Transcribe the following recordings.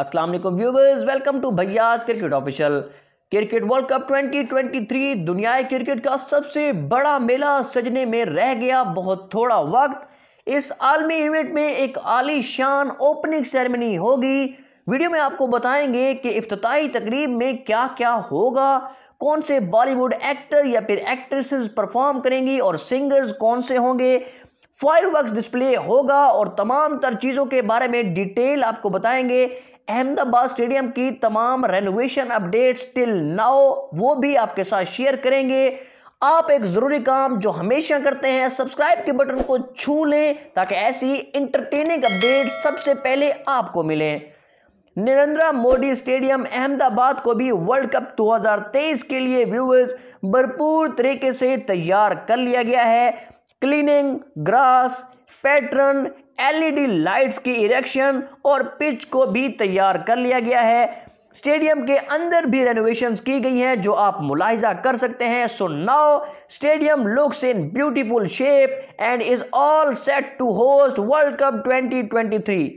अस्सलाम वालेकुम viewers welcome to Bhaiya's cricket official cricket world cup 2023 दुनिया क्रिकेट का सबसे बड़ा मेला सजने में रह गया बहुत थोड़ा वक्त इस आलमी इवेंट में एक आलीशान ओपनिंग सेरेमनी होगी वीडियो में आपको बताएंगे कि अफ्ताही तकरीब में क्या क्या होगा कौन से बॉलीवुड एक्टर या फिर एक्ट्रेसेस परफॉर्म करेंगी और सिंगर्स कौन से होंगे फायर डिस्प्ले होगा और तमाम तर चीज़ों के बारे में डिटेल आपको बताएंगे अहमदाबाद स्टेडियम की तमाम रेनोवेशन अपडेट्स टिल नाउ वो भी आपके साथ शेयर करेंगे आप एक ज़रूरी काम जो हमेशा करते हैं सब्सक्राइब के बटन को छू लें ताकि ऐसी इंटरटेनिंग अपडेट सबसे पहले आपको मिले नरेंद्र मोदी स्टेडियम अहमदाबाद को भी वर्ल्ड कप 2023 के लिए व्यूवर्स भरपूर तरीके से तैयार कर लिया गया है cleaning grass pattern LED lights की इरेक्शन और पिच को भी तैयार कर लिया गया है स्टेडियम के अंदर भी रेनोवेशन की गई हैं जो आप मुलाहिजा कर सकते हैं so now stadium looks in beautiful shape and is all set to host world cup 2023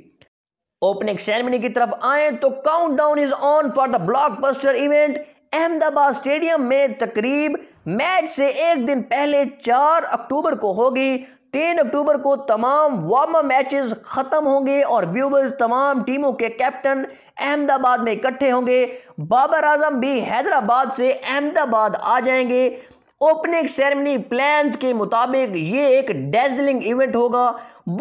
opening ceremony की तरफ आए तो countdown is on for the blockbuster event Ahmedabad stadium में तकरीब मैच से एक दिन पहले 4 अक्टूबर को होगी तीन अक्टूबर को तमाम वार्म मैचेस खत्म होंगे और व्यूवर्स तमाम टीमों के कैप्टन अहमदाबाद में इकट्ठे होंगे बाबर आजम भी हैदराबाद से अहमदाबाद आ जाएंगे ओपनिंग सेरेमनी प्लान्स के मुताबिक ये एक डेजलिंग इवेंट होगा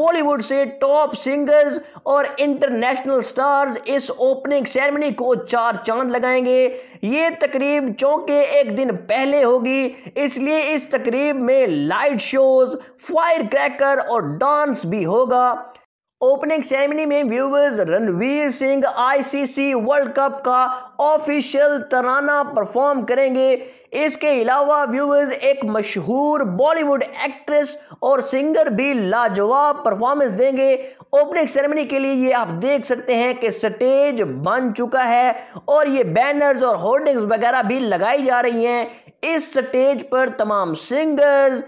बॉलीवुड से टॉप सिंगर्स और इंटरनेशनल स्टार्स इस ओपनिंग सेरेमनी को चार चांद लगाएंगे ये तकरीब चौके एक दिन पहले होगी इसलिए इस तकरीब में लाइट शोज फायर क्रैकर और डांस भी होगा ओपनिंग सेरेमनी में viewers Ranveer Singh ICC world cup का ऑफिशियल तराना परफॉर्म करेंगे इसके अलावा व्यूवर्स एक मशहूर बॉलीवुड एक्ट्रेस और सिंगर भी लाजवाब परफॉर्मेंस देंगे ओपनिंग सेरेमनी के लिए ये आप देख सकते हैं कि स्टेज बन चुका है और ये बैनर्स और होर्डिंग्स वगैरह भी लगाई जा रही हैं इस स्टेज पर तमाम सिंगर्स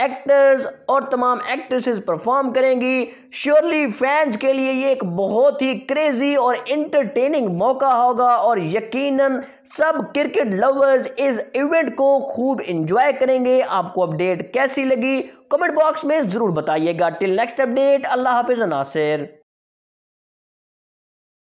एक्टर्स और तमाम एक्ट्रेसेस परफॉर्म करेंगी श्योरली फैंस के लिए ये एक बहुत ही क्रेजी और इंटरटेनिंग मौका होगा और यकीनन सब क्रिकेट लवर्स इस इवेंट को खूब एंजॉय करेंगे आपको अपडेट कैसी लगी कमेंट बॉक्स में ज़रूर बताइएगा टिल नेक्स्ट अपडेट अल्लाह हाफिज़ नासिर